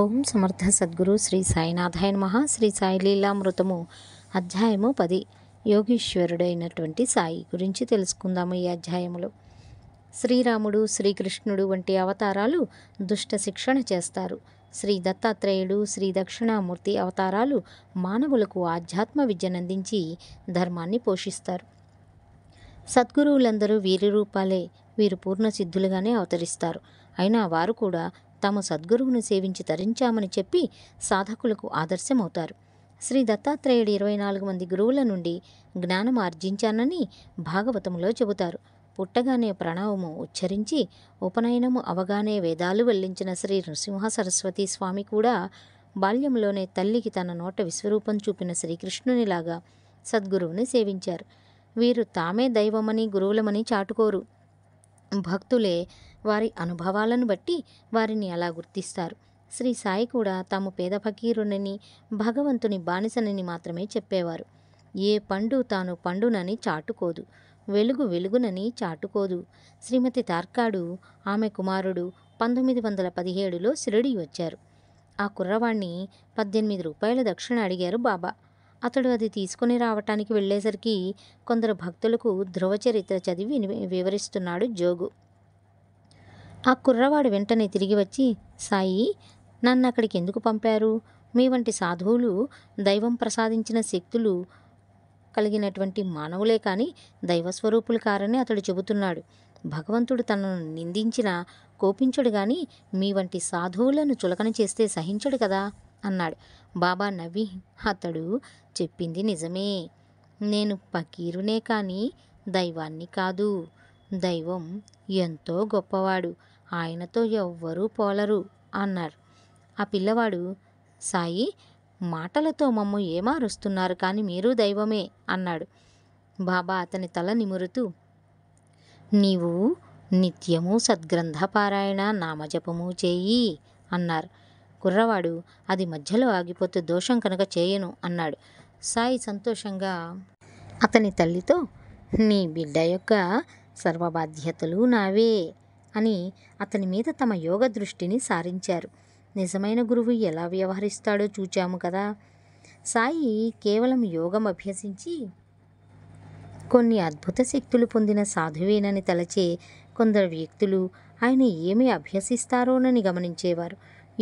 ఓం సమర్థ సద్గురు శ్రీ సాయినాథాయ నమ శ్రీ సాయి లీలామృతము అధ్యాయము పది యోగీశ్వరుడైనటువంటి సాయి గురించి తెలుసుకుందాము ఈ అధ్యాయములో శ్రీరాముడు శ్రీకృష్ణుడు వంటి అవతారాలు దుష్ట శిక్షణ చేస్తారు శ్రీ దత్తాత్రేయుడు శ్రీ దక్షిణామూర్తి అవతారాలు మానవులకు ఆధ్యాత్మ విద్యనందించి ధర్మాన్ని పోషిస్తారు సద్గురువులందరూ వీరి రూపాలే వీరు పూర్ణ సిద్ధులుగానే అవతరిస్తారు అయినా వారు కూడా తాము సద్గురువును సేవించి తరించామని చెప్పి సాధకులకు ఆదర్శమవుతారు శ్రీ దత్తాత్రేయుడు ఇరవై నాలుగు మంది గురువుల నుండి జ్ఞానం ఆర్జించానని భాగవతంలో చెబుతారు పుట్టగానే ప్రణవము ఉచ్చరించి ఉపనయనము అవగానే వేదాలు వెల్లించిన శ్రీ నృసింహ సరస్వతి స్వామి కూడా బాల్యంలోనే తల్లికి తన నోట విశ్వరూపం చూపిన శ్రీకృష్ణునిలాగా సద్గురువుని సేవించారు వీరు తామే దైవమని గురువులమని చాటుకోరు భక్తులే వారి అనుభవాలను బట్టి వారిని అలా గుర్తిస్తారు శ్రీ సాయి కూడా తాము పేద ఫకీరునని భగవంతుని బానిసనని మాత్రమే చెప్పేవారు ఏ పండు తాను పండునని చాటుకోదు వెలుగు వెలుగునని చాటుకోదు శ్రీమతి తార్కాడు ఆమె కుమారుడు పంతొమ్మిది వందల పదిహేడులో షిరడి వచ్చారు ఆ కుర్రవాణ్ణి పద్దెనిమిది రూపాయల దక్షిణ అడిగారు బాబా అతడు అది తీసుకుని రావటానికి వెళ్ళేసరికి కొందరు భక్తులకు ధ్రువ చరిత్ర చదివి వివరిస్తున్నాడు జోగు ఆ కుర్రవాడు వెంటనే తిరిగి వచ్చి సాయి నన్ను అక్కడికి ఎందుకు పంపారు మీ వంటి సాధువులు దైవం ప్రసాదించిన శక్తులు కలిగినటువంటి మానవులే కానీ దైవస్వరూపులు కారని అతడు చెబుతున్నాడు భగవంతుడు తనను నిందించిన కోపించడు కానీ మీ వంటి సాధువులను చులకన చేస్తే సహించడు కదా అన్నాడు బాబా నవ్వి అతడు చెప్పింది నిజమే నేను పకీరునే కానీ దైవాన్ని కాదు దైవం ఎంతో గొప్పవాడు ఆయనతో ఎవ్వరూ పోలరు అన్నారు ఆ పిల్లవాడు సాయి మాటలతో మమ్ము ఏమారుస్తున్నారు కానీ మీరు దైవమే అన్నాడు బాబా అతని తల నిమురుతూ నీవు నిత్యము సద్గ్రంథపారాయణ నామజపము చేయి అన్నారు కుర్రవాడు అది మధ్యలో ఆగిపోతే దోషం కనుక చేయను అన్నాడు సాయి సంతోషంగా అతని తల్లితో నీ బిడ్డ యొక్క సర్వబాధ్యతలు నావే అని అతని మీద తమ యోగ దృష్టిని సారించారు నిజమైన గురువు ఎలా వ్యవహరిస్తాడో చూచాము కదా సాయి కేవలం యోగం అభ్యసించి కొన్ని అద్భుత శక్తులు పొందిన సాధువేనని తలచే కొందరు వ్యక్తులు ఆయన ఏమి అభ్యసిస్తారోనని గమనించేవారు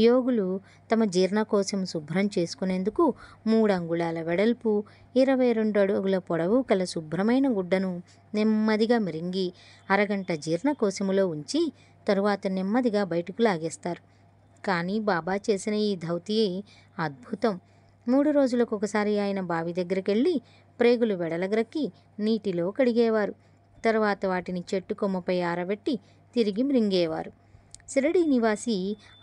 యోగులు తమ జీర్ణకోశం శుభ్రం చేసుకునేందుకు మూడు అంగుళాల వెడల్పు ఇరవై రెండు అడుగుల పొడవు కల శుభ్రమైన గుడ్డను నెమ్మదిగా మెరింగి అరగంట జీర్ణకోశములో ఉంచి తరువాత నెమ్మదిగా బయటకు లాగేస్తారు కానీ బాబా చేసిన ఈ ధౌతి అద్భుతం మూడు రోజులకు ఒకసారి ఆయన బావి దగ్గరికి వెళ్ళి ప్రేగులు వెడలగ్రక్కి నీటిలో కడిగేవారు తర్వాత వాటిని చెట్టు కొమ్మపై ఆరబెట్టి తిరిగి మృంగేవారు సిరడి నివాసి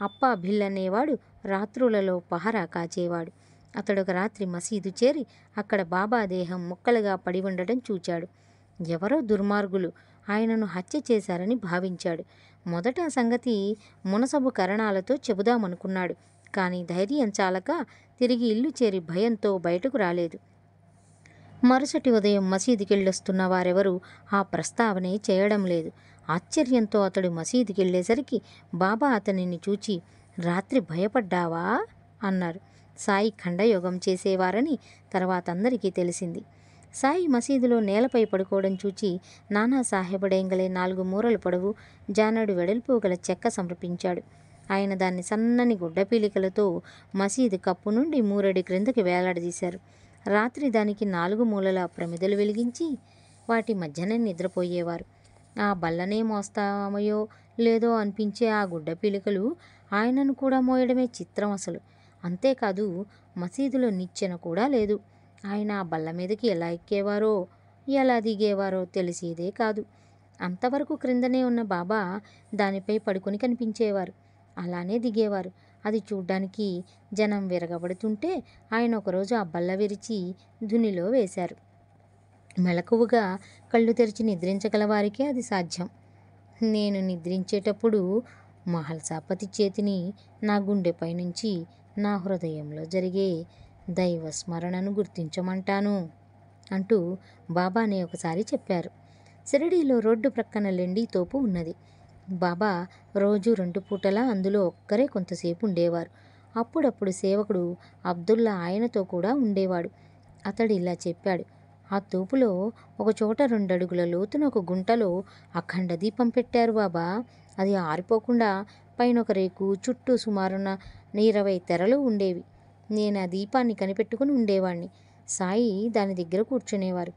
అప్ప భిల్ అనేవాడు రాత్రులలో పహరా కాచేవాడు అతడొక రాత్రి మసీదు చేరి అక్కడ బాబా దేహం ముక్కలుగా పడి ఉండటం చూచాడు ఎవరో దుర్మార్గులు ఆయనను హత్య చేశారని భావించాడు మొదట సంగతి మునసబు కరణాలతో చెబుదామనుకున్నాడు కానీ ధైర్యం చాలక తిరిగి ఇల్లు చేరి భయంతో బయటకు రాలేదు మరుసటి ఉదయం మసీదుకెళ్ళొస్తున్న వారెవరూ ఆ ప్రస్తావనే చేయడం లేదు ఆశ్చర్యంతో అతడు మసీదుకి వెళ్ళేసరికి బాబా అతనిని చూచి రాత్రి భయపడ్డావా అన్నారు సాయి ఖండయోగం చేసేవారని తర్వాత అందరికీ తెలిసింది సాయి మసీదులో నేలపై పడుకోవడం చూచి నానా సాహెబడేంగలే నాలుగు మూరలు పొడవు జానడు వెడల్పు గల చెక్క సమర్పించాడు ఆయన దాన్ని సన్నని గుడ్డపీలికలతో మసీదు కప్పు నుండి మూరడి క్రిందకి వేలాడదీశారు రాత్రి దానికి నాలుగు మూలల ప్రమిదలు వెలిగించి వాటి మధ్యన నిద్రపోయేవారు ఆ బల్లనే మోస్తామయో లేదో అనిపించే ఆ గుడ్డ పిలుకలు ఆయనను కూడా మోయడమే చిత్రం అసలు అంతేకాదు మసీదులో నిచ్చెన కూడా లేదు ఆయన ఆ బల్ల మీదకి ఎలా ఎక్కేవారో ఎలా దిగేవారో తెలిసేదే కాదు అంతవరకు క్రిందనే ఉన్న బాబా దానిపై పడుకొని కనిపించేవారు అలానే దిగేవారు అది చూడ్డానికి జనం విరగబడుతుంటే ఆయన ఒకరోజు ఆ బల్ల విరిచి దునిలో వేశారు మెలకువగా కళ్ళు తెరిచి నిద్రించగల అది సాధ్యం నేను నిద్రించేటప్పుడు మహల్సాపతి చేతిని నా గుండెపై నుంచి నా హృదయంలో జరిగే దైవ స్మరణను గుర్తించమంటాను అంటూ బాబానే ఒకసారి చెప్పారు సిరడీలో రోడ్డు ప్రక్కన లెండి తోపు ఉన్నది బాబా రోజు రెండు పూటలా అందులో ఒక్కరే కొంతసేపు ఉండేవారు అప్పుడప్పుడు సేవకుడు అబ్దుల్లా ఆయనతో కూడా ఉండేవాడు అతడు ఇలా చెప్పాడు ఆ తోపులో ఒకచోట రెండడుగుల లోతున ఒక గుంటలో అఖండ దీపం పెట్టారు బాబా అది ఆరిపోకుండా పైన ఒక రేకు చుట్టూ సుమారున ఇరవై తెరలు ఉండేవి నేను ఆ దీపాన్ని కనిపెట్టుకుని ఉండేవాణ్ణి సాయి దాని దగ్గర కూర్చునేవారు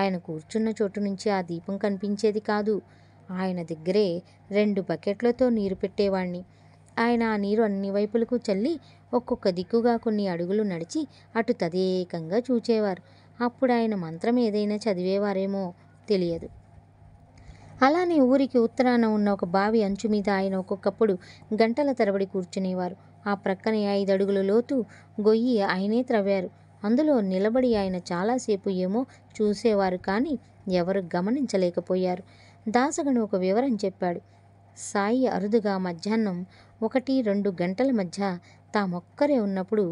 ఆయన కూర్చున్న చోటు నుంచి ఆ దీపం కనిపించేది కాదు ఆయన దగ్గరే రెండు బకెట్లతో నీరు పెట్టేవాణ్ణి ఆయన ఆ నీరు అన్ని వైపులకు చల్లి ఒక్కొక్క దిక్కుగా కొన్ని అడుగులు నడిచి అటు తదేకంగా చూచేవారు అప్పుడు ఆయన మంత్రం ఏదైనా చదివేవారేమో తెలియదు అలానే ఊరికి ఉత్తరాన ఉన్న ఒక బావి అంచు మీద ఆయన ఒక్కొక్కప్పుడు గంటల తరబడి కూర్చునేవారు ఆ ప్రక్కనే ఐదు అడుగుల లోతు గొయ్యి ఆయనే త్రవ్వారు అందులో నిలబడి ఆయన చాలాసేపు ఏమో చూసేవారు కానీ ఎవరు గమనించలేకపోయారు దాసగను ఒక వివరం చెప్పాడు సాయి అరుదుగా మధ్యాహ్నం ఒకటి రెండు గంటల మధ్య తామొక్కరే ఉన్నప్పుడు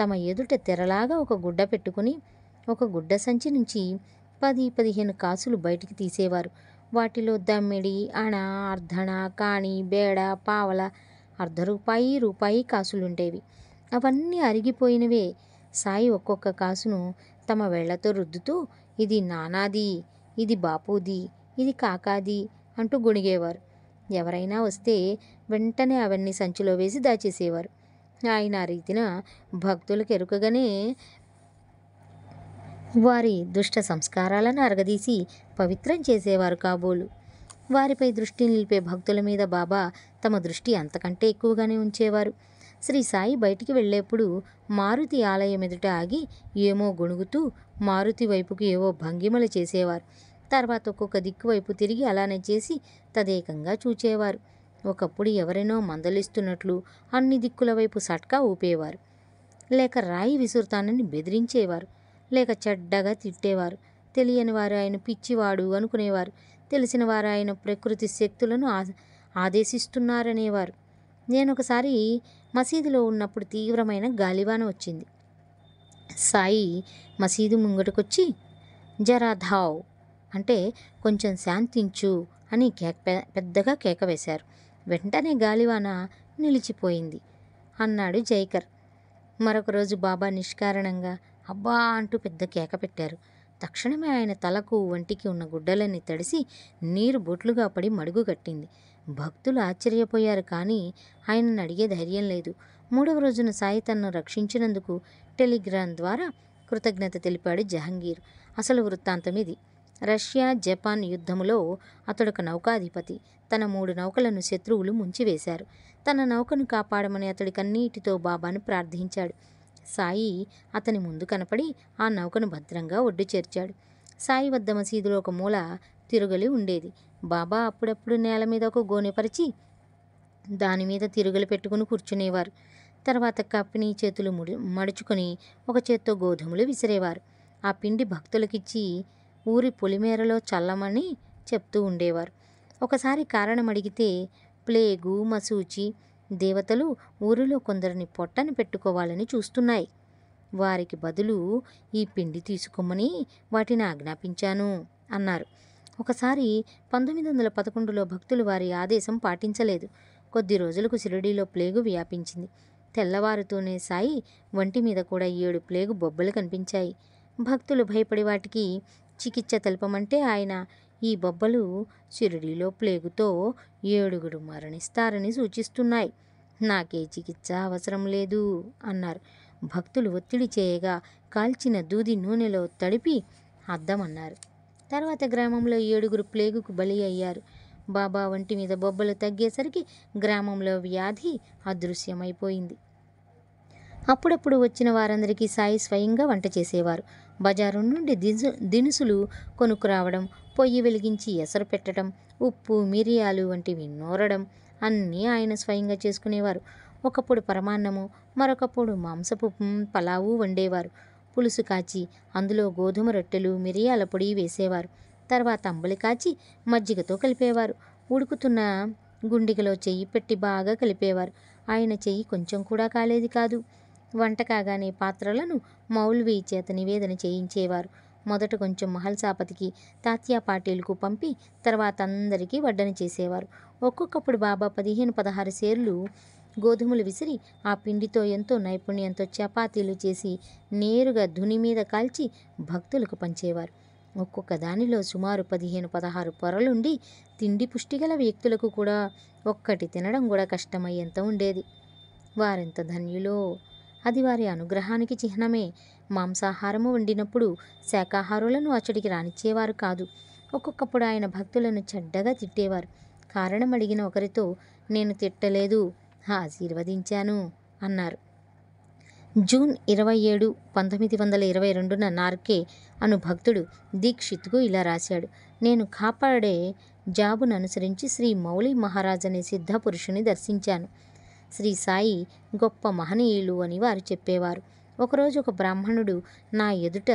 తమ ఎదుట తెరలాగా ఒక గుడ్డ పెట్టుకుని ఒక గుడ్డ సంచి నుంచి పది పదిహేను కాసులు బయటికి తీసేవారు వాటిలో దమ్మిడి అణ అర్ధణ కాణి బేడ పావల అర్ధ రూపాయి రూపాయి కాసులుండేవి అవన్నీ అరిగిపోయినవే సాయి ఒక్కొక్క కాసును తమ వేళ్లతో రుద్దుతూ ఇది నానాది ఇది బాపూది ఇది కాకాది అంటూ గుణిగేవారు ఎవరైనా వస్తే వెంటనే అవన్నీ సంచిలో వేసి దాచేసేవారు ఆయన రీతిన భక్తులకు ఎరుకగానే వారి దుష్ట సంస్కారాలను అరగదీసి పవిత్రం చేసేవారు కాబోలు వారిపై దృష్టి నిలిపే భక్తుల మీద బాబా తమ దృష్టి అంతకంటే ఎక్కువగానే ఉంచేవారు శ్రీ సాయి బయటికి వెళ్ళేప్పుడు మారుతి ఆలయం ఎదుట ఆగి ఏమో గొణుగుతూ మారుతి వైపుకు ఏవో భంగిమలు చేసేవారు తర్వాత ఒక్కొక్క దిక్కు వైపు తిరిగి అలానే చేసి తదేకంగా చూచేవారు ఒకప్పుడు ఎవరైనా మందలిస్తున్నట్లు అన్ని దిక్కుల వైపు సట్కా ఊపేవారు లేక రాయి విసురుతానని బెదిరించేవారు లేక చెడ్డగా తిట్టేవారు తెలియని వారు ఆయన పిచ్చివాడు అనుకునేవారు తెలిసిన వారు ఆయన ప్రకృతి శక్తులను ఆదేశిస్తున్నారనేవారు నేను ఒకసారి మసీదులో ఉన్నప్పుడు తీవ్రమైన గాలివాన వచ్చింది సాయి మసీదు ముంగటకొచ్చి జరా ధావ్ అంటే కొంచెం శాంతించు అని కేక పెద్దగా కేక వేశారు వెంటనే గాలివాన నిలిచిపోయింది అన్నాడు జైకర్ మరొక రోజు బాబా నిష్కారణంగా అబ్బా అంటూ పెద్ద కేక పెట్టారు తక్షణమే ఆయన తలకు వంటికి ఉన్న గుడ్డలన్నీ తడిసి నీరు బొట్లుగా పడి మడుగు కట్టింది భక్తులు ఆశ్చర్యపోయారు కానీ ఆయనను అడిగే ధైర్యం లేదు మూడవ రోజున సాయి తనను రక్షించినందుకు టెలిగ్రామ్ ద్వారా కృతజ్ఞత తెలిపాడు జహంగీర్ అసలు వృత్తాంతం ఇది రష్యా జపాన్ యుద్ధములో అతడొక నౌకాధిపతి తన మూడు నౌకలను శత్రువులు ముంచివేశారు తన నౌకను కాపాడమని అతడికన్నీటితో బాబాను ప్రార్థించాడు సాయి అతని ముందు కనపడి ఆ నౌకను భద్రంగా ఒడ్డు చేర్చాడు సాయి వద్ద మసీదులో ఒక మూల తిరుగలి ఉండేది బాబా అప్పుడప్పుడు నేల మీద ఒక గోనెపరిచి దానిమీద తిరుగలి పెట్టుకుని కూర్చునేవారు తర్వాత కప్పిని చేతులు ముడి మడుచుకొని ఒక చేత్తో గోధుమలు విసిరేవారు ఆ పిండి భక్తులకిచ్చి ఊరి పొలిమేరలో చల్లమని చెప్తూ ఉండేవారు ఒకసారి కారణం అడిగితే ప్లేగు మసూచి దేవతలు ఊరిలో కొందరిని పొట్టని పెట్టుకోవాలని చూస్తున్నాయి వారికి బదులు ఈ పిండి తీసుకోమని వాటిని ఆజ్ఞాపించాను అన్నారు ఒకసారి పంతొమ్మిది వందల పదకొండులో భక్తులు వారి ఆదేశం పాటించలేదు కొద్ది రోజులకు షిరిడీలో ప్లేగు వ్యాపించింది తెల్లవారుతూనే సాయి వంటి మీద కూడా ఏడు ప్లేగు బొబ్బలు కనిపించాయి భక్తులు భయపడి వాటికి చికిత్స తెలపమంటే ఆయన ఈ బొబ్బలు షిరిడీలో ప్లేగుతో ఏడుగురు మరణిస్తారని సూచిస్తున్నాయి నాకే చికిత్స అవసరం లేదు అన్నారు భక్తులు ఒత్తిడి చేయగా కాల్చిన దూది నూనెలో తడిపి అద్దమన్నారు తర్వాత గ్రామంలో ఏడుగురు ప్లేగుకు బలి అయ్యారు బాబా వంటి మీద బొబ్బలు తగ్గేసరికి గ్రామంలో వ్యాధి అదృశ్యమైపోయింది అప్పుడప్పుడు వచ్చిన వారందరికీ సాయి స్వయంగా వంట చేసేవారు బజారు నుండి దినుసు దినుసులు కొనుక్కురావడం పొయ్యి వెలిగించి ఎసరు పెట్టడం ఉప్పు మిరియాలు వంటివి నూరడం అన్నీ ఆయన స్వయంగా చేసుకునేవారు ఒకప్పుడు పరమాన్నము మరొకప్పుడు మాంసపు పలావు వండేవారు పులుసు కాచి అందులో గోధుమ రొట్టెలు మిరియాల పొడి వేసేవారు తర్వాత అంబలి కాచి మజ్జిగతో కలిపేవారు ఉడుకుతున్న గుండికలో చెయ్యి పెట్టి బాగా కలిపేవారు ఆయన చెయ్యి కొంచెం కూడా కాలేది కాదు వంట కాగానే పాత్రలను మౌల్వీ చేత నివేదన చేయించేవారు మొదట కొంచెం మహల్సాపతికి తాత్యా పాటీలకు పంపి తర్వాత అందరికీ వడ్డన చేసేవారు ఒక్కొక్కప్పుడు బాబా పదిహేను పదహారు సేర్లు గోధుమలు విసిరి ఆ పిండితో ఎంతో నైపుణ్యంతో చపాతీలు చేసి నేరుగా ధుని మీద కాల్చి భక్తులకు పంచేవారు ఒక్కొక్క దానిలో సుమారు పదిహేను పదహారు పొరలుండి తిండి పుష్టిగల వ్యక్తులకు కూడా ఒక్కటి తినడం కూడా కష్టమయ్యేంత ఉండేది వారెంత ధన్యులో అది వారి అనుగ్రహానికి చిహ్నమే మాంసాహారము వండినప్పుడు శాకాహారులను అచ్చడికి రానిచ్చేవారు కాదు ఒక్కొక్కప్పుడు ఆయన భక్తులను చెడ్డగా తిట్టేవారు కారణం అడిగిన ఒకరితో నేను తిట్టలేదు ఆశీర్వదించాను అన్నారు జూన్ ఇరవై ఏడు పంతొమ్మిది వందల ఇరవై రెండున నార్కే అను భక్తుడు దీక్షిత్కు ఇలా రాశాడు నేను కాపాడే జాబును అనుసరించి శ్రీ మౌళి మహారాజ్ అనే సిద్ధ పురుషుని దర్శించాను శ్రీ సాయి గొప్ప మహనీయులు అని వారు చెప్పేవారు ఒకరోజు ఒక బ్రాహ్మణుడు నా ఎదుట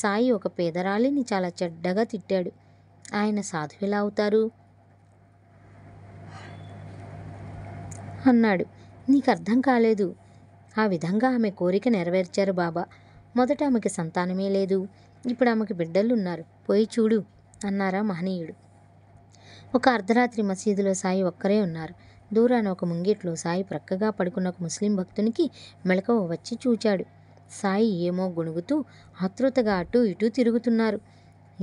సాయి ఒక పేదరాలిని చాలా చెడ్డగా తిట్టాడు ఆయన సాధువు ఎలా అవుతారు అన్నాడు నీకు అర్థం కాలేదు ఆ విధంగా ఆమె కోరిక నెరవేర్చారు బాబా మొదట ఆమెకి సంతానమే లేదు ఇప్పుడు ఆమెకు బిడ్డలున్నారు పోయి చూడు అన్నారా మహనీయుడు ఒక అర్ధరాత్రి మసీదులో సాయి ఒక్కరే ఉన్నారు దూరాన ఒక ముంగిట్లో సాయి ప్రక్కగా పడుకున్న ఒక ముస్లిం భక్తునికి మెళకవ వచ్చి చూచాడు సాయి ఏమో గొణుగుతూ ఆతృతగా అటు ఇటూ తిరుగుతున్నారు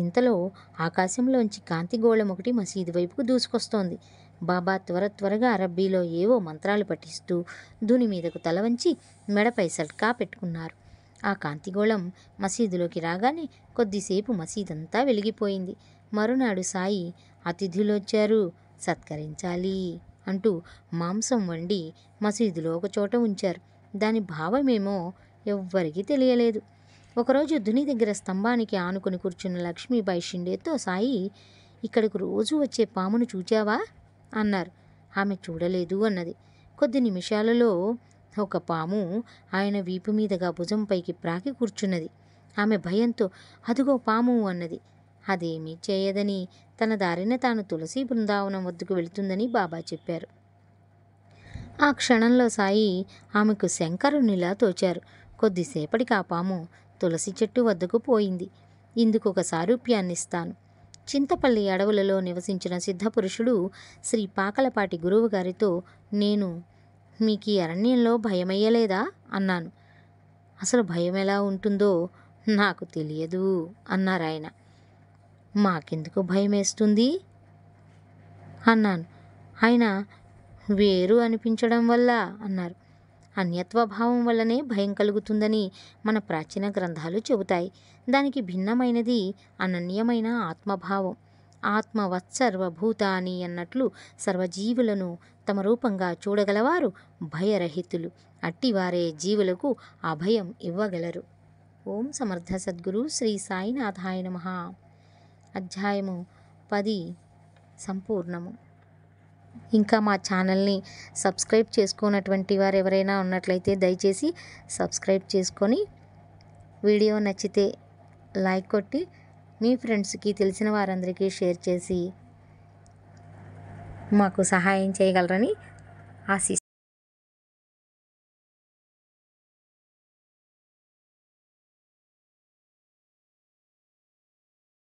ఇంతలో ఆకాశంలోంచి కాంతి గోళం ఒకటి మసీదు వైపుకు దూసుకొస్తోంది బాబా త్వర త్వరగా అరబ్బీలో ఏవో మంత్రాలు పఠిస్తూ దుని మీదకు తల వంచి మెడపై సట్కా పెట్టుకున్నారు ఆ కాంతిగోళం మసీదులోకి రాగానే కొద్దిసేపు మసీదంతా వెలిగిపోయింది మరునాడు సాయి అతిథులు వచ్చారు సత్కరించాలి అంటూ మాంసం వండి మసీదులో ఒక చోట ఉంచారు దాని భావమేమో ఎవ్వరికీ తెలియలేదు ఒకరోజు దుని దగ్గర స్తంభానికి ఆనుకుని కూర్చున్న లక్ష్మీబాయి షిండేతో సాయి ఇక్కడికి రోజు వచ్చే పామును చూచావా అన్నారు ఆమె చూడలేదు అన్నది కొద్ది నిమిషాలలో ఒక పాము ఆయన వీపు మీదుగా భుజంపైకి ప్రాకి కూర్చున్నది ఆమె భయంతో అదుగో పాము అన్నది అదేమీ చేయదని తన దారిన తాను తులసి బృందావనం వద్దకు వెళుతుందని బాబా చెప్పారు ఆ క్షణంలో సాయి ఆమెకు శంకరునిలా తోచారు కొద్దిసేపటికి ఆ పాము తులసి చెట్టు వద్దకు పోయింది ఇందుకు ఒక సారూప్యాన్నిస్తాను చింతపల్లి అడవులలో నివసించిన సిద్ధపురుషుడు శ్రీ పాకలపాటి గురువుగారితో నేను మీకు ఈ అరణ్యంలో భయమయ్యలేదా అన్నాను అసలు భయం ఎలా ఉంటుందో నాకు తెలియదు అన్నారాయన మాకెందుకు భయం వేస్తుంది అన్నాను ఆయన వేరు అనిపించడం వల్ల అన్నారు అన్యత్వ భావం వల్లనే భయం కలుగుతుందని మన ప్రాచీన గ్రంథాలు చెబుతాయి దానికి భిన్నమైనది అనన్యమైన ఆత్మభావం ఆత్మవత్ అని అన్నట్లు సర్వజీవులను తమ రూపంగా చూడగలవారు భయరహితులు అట్టివారే జీవులకు అభయం ఇవ్వగలరు ఓం సమర్థ సద్గురు శ్రీ సాయినాథాయ నమ అధ్యాయము పది సంపూర్ణము ఇంకా మా ఛానల్ని సబ్స్క్రైబ్ చేసుకున్నటువంటి వారు ఎవరైనా ఉన్నట్లయితే దయచేసి సబ్స్క్రైబ్ చేసుకొని వీడియో నచ్చితే లైక్ కొట్టి మీ ఫ్రెండ్స్కి తెలిసిన వారందరికీ షేర్ చేసి మాకు సహాయం చేయగలరని ఆశిస్తాను